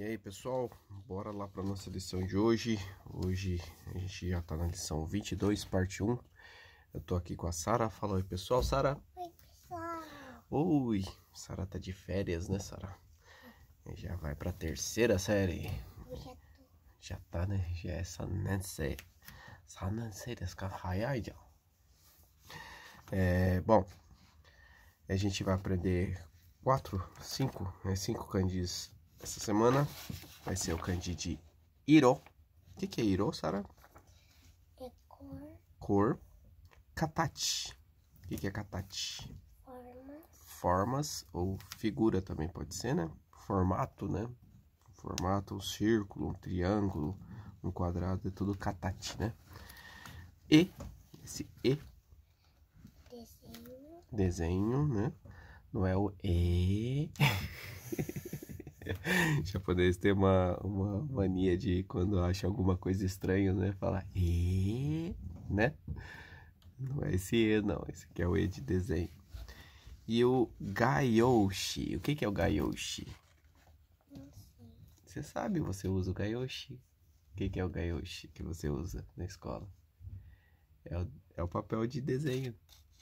E aí pessoal, bora lá para nossa lição de hoje. Hoje a gente já está na lição 22, parte 1. Eu estou aqui com a Sara. Fala oi pessoal, Sara. Oi pessoal. Oi, Sara tá de férias, né, Sara? Já vai para a terceira série. Eu já tô. Já tá, né? Já é essa nessa. É, bom, a gente vai aprender quatro, cinco, né? Cinco kanjis essa semana vai ser o kanji de Iro. O que, que é Iro, Sara? É cor. Cor. Katachi. O que, que é katachi? Formas. Formas ou figura também pode ser, né? Formato, né? Formato, um círculo, um triângulo, um quadrado, é tudo katachi, né? E, esse E. Desenho. Desenho, né? Não é o E. Japonês tem uma, uma mania de quando acha alguma coisa estranha, né? Falar e, né? Não é esse e, não. Esse aqui é o e de desenho. E o gaioshi. O que, que é o gaioshi? Você sabe, você usa o gaioshi. O que, que é o gaioshi que você usa na escola? É o, é o papel de desenho.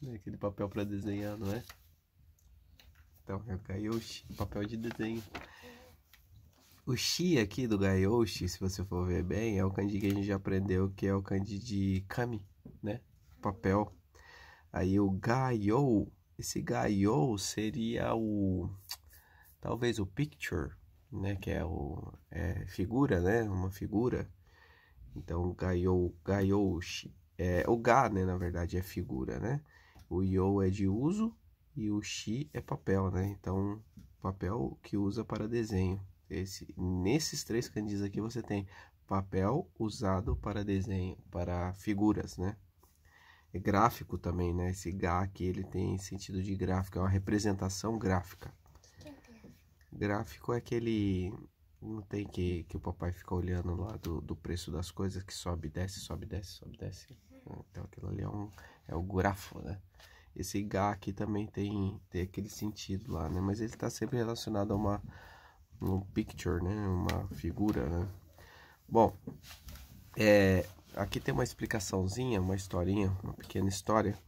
Né? Aquele papel para desenhar, não é? Então, é o gaioshi, papel de desenho. O Xi aqui do Gaioshi, se você for ver bem, é o kanji que a gente já aprendeu, que é o kanji de kami, né? Papel. Aí o Gaiou, esse Gaiou seria o... talvez o picture, né? Que é o... É, figura, né? Uma figura. Então, Gaiou, Gaioushi. É, o Ga, né? Na verdade, é figura, né? O You é de uso e o Xi é papel, né? Então, papel que usa para desenho. Esse, nesses três candis aqui você tem papel usado para desenho, para figuras, né? É gráfico também, né? Esse gá aqui ele tem sentido de gráfico, é uma representação gráfica. gráfico? é aquele não tem que, que o papai fica olhando lá do, do preço das coisas que sobe, desce, sobe, desce, sobe, desce. Uhum. Né? Então aquilo ali é, um, é o grafo, né? Esse gá aqui também tem, tem aquele sentido lá, né? Mas ele está sempre relacionado a uma um picture, né? Uma figura, né? Bom, é, aqui tem uma explicaçãozinha, uma historinha, uma pequena história.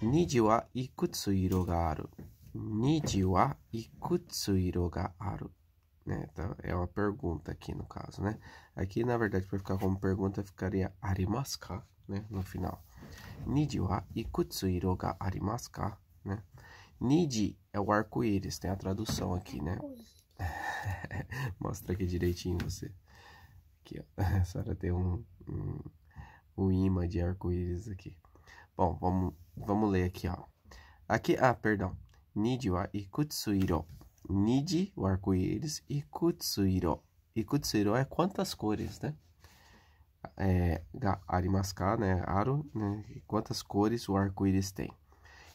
Niji wa ikutsu iro ga aru. Niji wa ikutsu iro ga aru. Né? Então, é uma pergunta aqui no caso, né? Aqui, na verdade, para ficar como pergunta, ficaria arimasu ka, né? No final. Niji wa ikutsu iro ga arimasu ka, né? Niji é o arco-íris, tem a tradução aqui, né? Mostra aqui direitinho você. Aqui, ó. A senhora tem um, um, um imã de arco-íris aqui. Bom, vamos, vamos ler aqui, ó. Aqui, ah, perdão. Niji wa ikutsuiro. Niji, o arco-íris, ikutsuiro. Ikutsuiro é quantas cores, né? É, né? Aro, né? Quantas cores o arco-íris tem.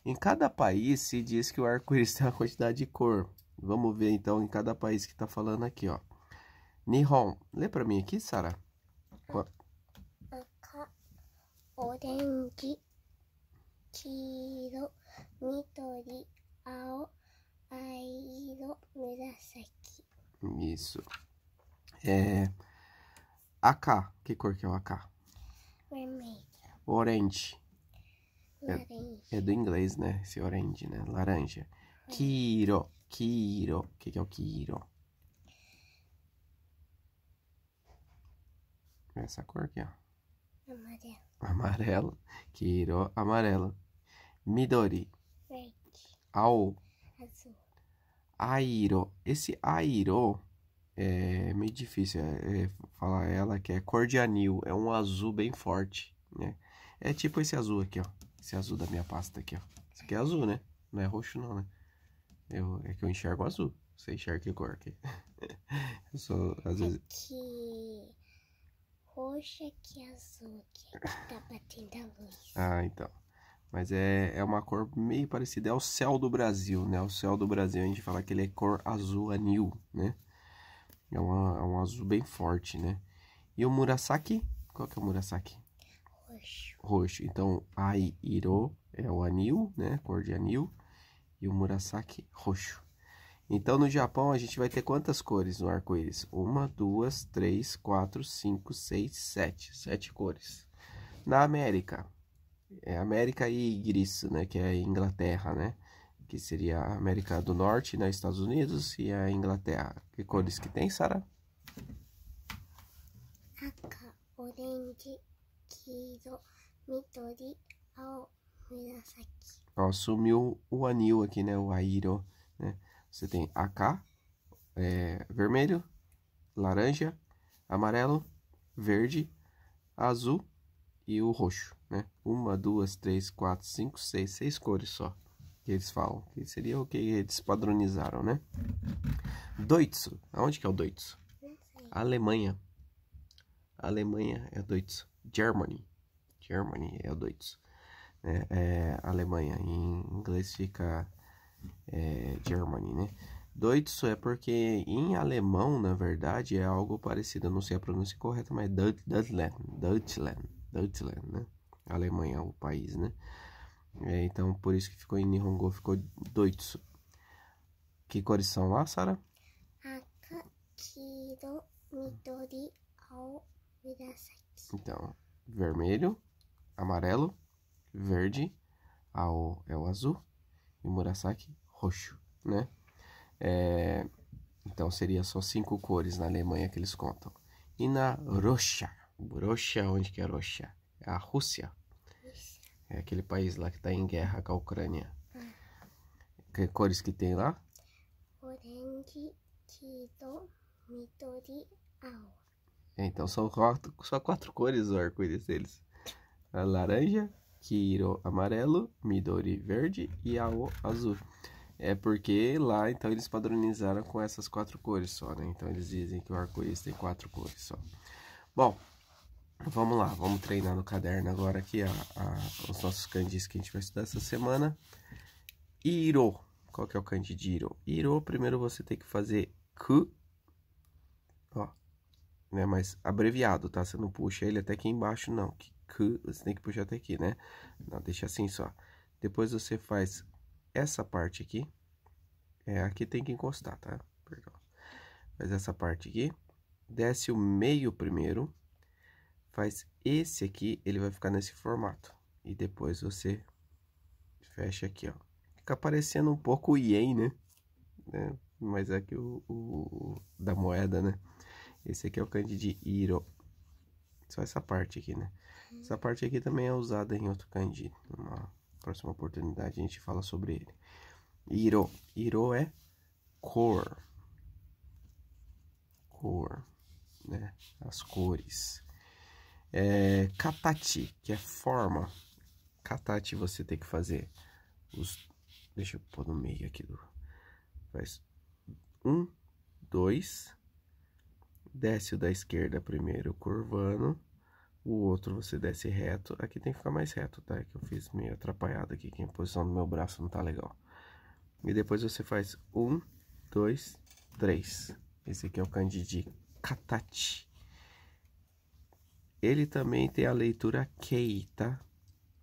Em cada país se diz que o arco-íris tem uma quantidade de cor. Vamos ver então em cada país que está falando aqui, ó. Nihon, lê para mim aqui, Sara. Aka, orange, kiro, nitori, ao, airo, murasaki. Isso. É... Aka, que cor que é o aka? Vermelho. Orange. Laranja. É, é do inglês, né? Esse orange, né? Laranja. Kiro. Kiro. O que, que é o Kiro? É essa cor aqui, ó. Amarelo. Amarelo. Kiro, amarelo. Midori. Verde. Ao. Azul. Airo. Esse Airo é meio difícil é, é, falar ela, que é cor de anil. É um azul bem forte, né? É tipo esse azul aqui, ó. Esse azul da minha pasta aqui, ó. Esse aqui é azul, né? Não é roxo não, né? Eu, é que eu enxergo azul. Você enxerga que cor aqui? eu sou, às vezes... Aqui... É roxa que é azul, que tá batendo a luz. Ah, então. Mas é, é uma cor meio parecida, é o céu do Brasil, né? O céu do Brasil, a gente fala que ele é cor azul anil, né? É, uma, é um azul bem forte, né? E o Murasaki? Qual que é o Murasaki? Roxo. Roxo. Então, Airo é o anil, né? Cor de anil e o murasaki roxo. Então, no Japão, a gente vai ter quantas cores no arco-íris? Uma, duas, três, quatro, cinco, seis, sete. Sete cores. Na América, é América e Gris, né? Que é Inglaterra, né? Que seria a América do Norte, né? Estados Unidos e a Inglaterra. Que cores que tem, Sara? Aka, orange, 黄色、緑、青。coisas aqui. Ó, sumiu o anil aqui, né? O airo, né? Você tem AK, é, vermelho, laranja, amarelo, verde, azul e o roxo, né? Uma, duas, três, quatro, cinco, seis, seis cores só que eles falam, que seria o que eles padronizaram, né? doitsu aonde que é o Deutsche? Alemanha. Alemanha é doitsu Germany. Germany é o né? É, Alemanha. Em inglês fica é, Germany, né? Deutsch é porque em alemão, na verdade, é algo parecido. Eu não sei a pronúncia correta, mas Deutschland, Deutschland, Deutschland, né? Alemanha é o país, né? É, então, por isso que ficou em Nihongo, ficou Deutsch. Que cores são lá, Sara? Então, vermelho, amarelo, verde, ao é o azul e Murasaki roxo, né? É, então seria só cinco cores na Alemanha que eles contam. E na Rocha, Rocha, onde que é Rocha? É a Rússia. É aquele país lá que está em guerra com a Ucrânia. Que cores que tem lá? Orange, Kido, Midori, Ao. É, então são quatro, só quatro cores o arco-íris deles. A laranja, Kiro amarelo, Midori verde e Ao azul. É porque lá, então, eles padronizaram com essas quatro cores só, né? Então, eles dizem que o arco-íris tem quatro cores só. Bom, vamos lá. Vamos treinar no caderno agora aqui a, a, os nossos kanjis que a gente vai estudar essa semana. Iro. Qual que é o kanji de Iro? Iro, primeiro você tem que fazer ku. Ó, né? Mas abreviado, tá? Você não puxa ele até aqui embaixo, não. Que que você tem que puxar até aqui, né? Não, deixa assim só. Depois você faz essa parte aqui. É, aqui tem que encostar, tá? Perdão. Faz essa parte aqui. Desce o meio primeiro. Faz esse aqui, ele vai ficar nesse formato. E depois você fecha aqui, ó. Fica parecendo um pouco o ien, né? É, mas aqui é o, o, da moeda, né? Esse aqui é o cante de Iro. Só essa parte aqui, né? Essa parte aqui também é usada em outro kanji. na próxima oportunidade a gente fala sobre ele. Iro. Iro é cor. Cor. Né? As cores. É, katati, que é forma. Katati você tem que fazer os... Deixa eu pôr no meio aqui do... Faz um, dois... Desce o da esquerda primeiro, curvando o outro você desce reto. Aqui tem que ficar mais reto, tá? É que eu fiz meio atrapalhado aqui, que a posição do meu braço não tá legal. E depois você faz um, dois, três. Esse aqui é o Candidi Catati. Ele também tem a leitura Kei, tá?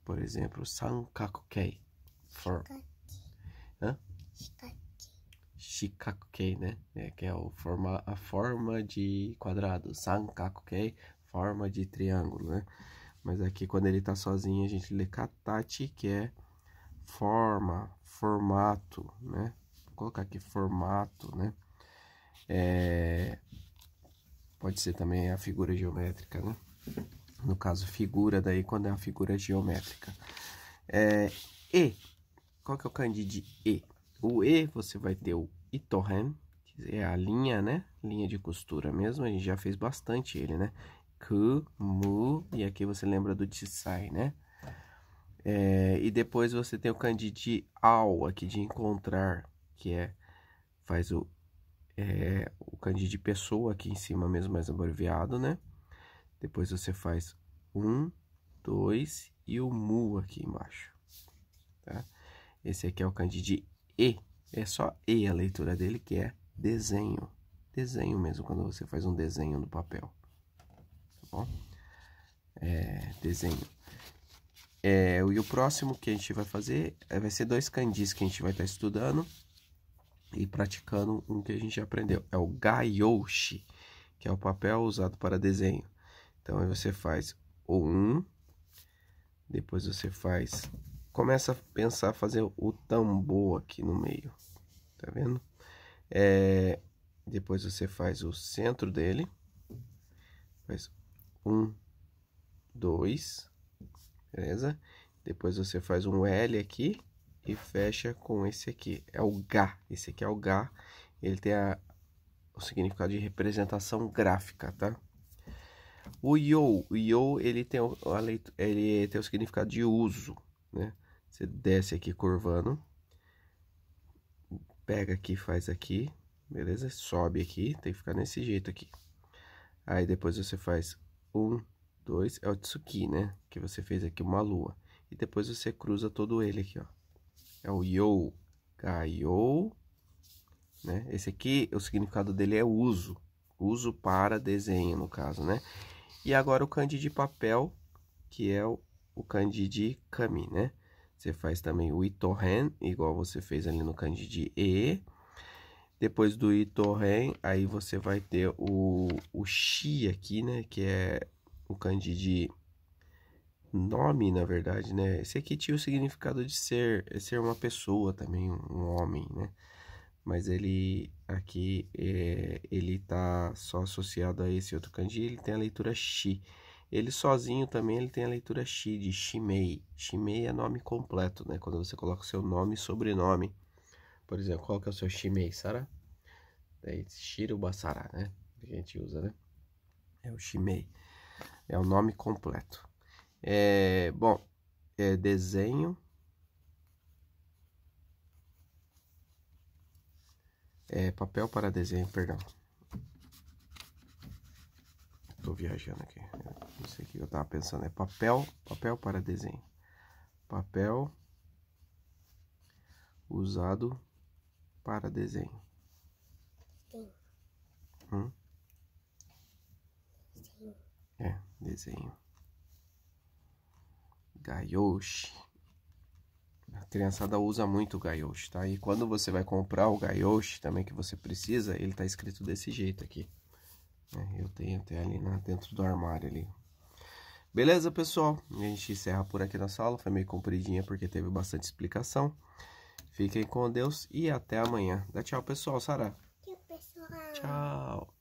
Por exemplo, Sankaku Kei. For... Hã? Shikaku Kei, né? É, que é o forma, a forma de quadrado. Sankaku Kei forma de triângulo, né? Mas aqui quando ele está sozinho a gente lê catate, que é forma, formato, né? Vou colocar aqui formato, né? É... Pode ser também a figura geométrica, né? No caso, figura daí quando é a figura geométrica. É... E, qual que é o candido de E? O E você vai ter o itorren, é a linha, né? Linha de costura mesmo, a gente já fez bastante ele, né? ku, mu, e aqui você lembra do tisai, né? É, e depois você tem o kanji de ao, aqui de encontrar, que é, faz o, é, o kanji de pessoa aqui em cima mesmo, mais abreviado, né? Depois você faz um, dois e o mu aqui embaixo, tá? Esse aqui é o kanji de e, é só e a leitura dele, que é desenho. Desenho mesmo, quando você faz um desenho no papel bom? É, desenho. É, e o próximo que a gente vai fazer é, vai ser dois candis que a gente vai estar tá estudando e praticando um que a gente aprendeu. É o gaioshi, que é o papel usado para desenho. Então, aí você faz o um, depois você faz... Começa a pensar fazer o tambor aqui no meio, tá vendo? É, depois você faz o centro dele, faz um, dois, beleza? Depois você faz um L aqui e fecha com esse aqui, é o G, esse aqui é o G, ele tem a, o significado de representação gráfica, tá? O yo, o yo, ele tem, o, ele tem o significado de uso, né? Você desce aqui curvando, pega aqui, faz aqui, beleza? Sobe aqui, tem que ficar nesse jeito aqui. Aí depois você faz um, dois, é o Tsuki, né? Que você fez aqui uma lua. E depois você cruza todo ele aqui, ó. É o Yo, Gaio, né? Esse aqui, o significado dele é uso. Uso para desenho, no caso, né? E agora o kanji de papel, que é o, o kanji de kami, né? Você faz também o itohen, igual você fez ali no kanji de e depois do itorren, aí você vai ter o, o xi aqui, né? Que é o kanji de nome, na verdade, né? Esse aqui tinha o significado de ser, é ser uma pessoa também, um homem, né? Mas ele aqui, é, ele tá só associado a esse outro kanji, ele tem a leitura Xi. Ele sozinho também ele tem a leitura Xi de Shimei. Shimei é nome completo, né? Quando você coloca o seu nome e sobrenome. Por exemplo, qual que é o seu shimei sara? Daí shiro né? Que a gente usa, né? É o shimei. É o nome completo. É, bom, é desenho. É papel para desenho, perdão. Tô viajando aqui. Não sei o que eu tava pensando. É papel, papel para desenho. Papel usado para desenho? Desenho. Hum? É, desenho. Gaioshi. A criançada usa muito o gaioshi, tá? E quando você vai comprar o gaioshi também que você precisa, ele tá escrito desse jeito aqui. É, eu tenho até ali né, dentro do armário ali. Beleza, pessoal? A gente encerra por aqui na sala. Foi meio compridinha porque teve bastante explicação. Fiquem com Deus e até amanhã. Dá tchau, pessoal. Sara. Tchau, pessoal. Tchau.